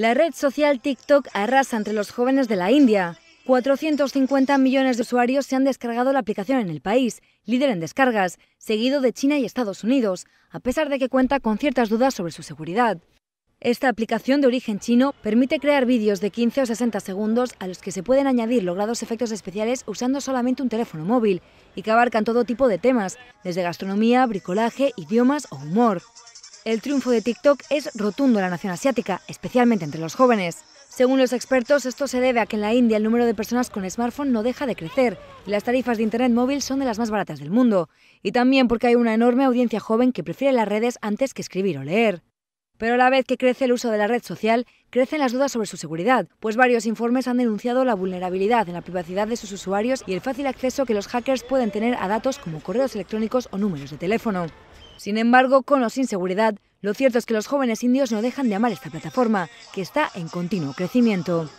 La red social TikTok arrasa entre los jóvenes de la India. 450 millones de usuarios se han descargado la aplicación en el país, líder en descargas, seguido de China y Estados Unidos, a pesar de que cuenta con ciertas dudas sobre su seguridad. Esta aplicación de origen chino permite crear vídeos de 15 o 60 segundos a los que se pueden añadir logrados efectos especiales usando solamente un teléfono móvil y que abarcan todo tipo de temas, desde gastronomía, bricolaje, idiomas o humor. El triunfo de TikTok es rotundo en la nación asiática, especialmente entre los jóvenes. Según los expertos, esto se debe a que en la India el número de personas con smartphone no deja de crecer y las tarifas de Internet móvil son de las más baratas del mundo. Y también porque hay una enorme audiencia joven que prefiere las redes antes que escribir o leer. Pero a la vez que crece el uso de la red social, crecen las dudas sobre su seguridad, pues varios informes han denunciado la vulnerabilidad en la privacidad de sus usuarios y el fácil acceso que los hackers pueden tener a datos como correos electrónicos o números de teléfono. Sin embargo, con los inseguridad, lo cierto es que los jóvenes indios no dejan de amar esta plataforma, que está en continuo crecimiento.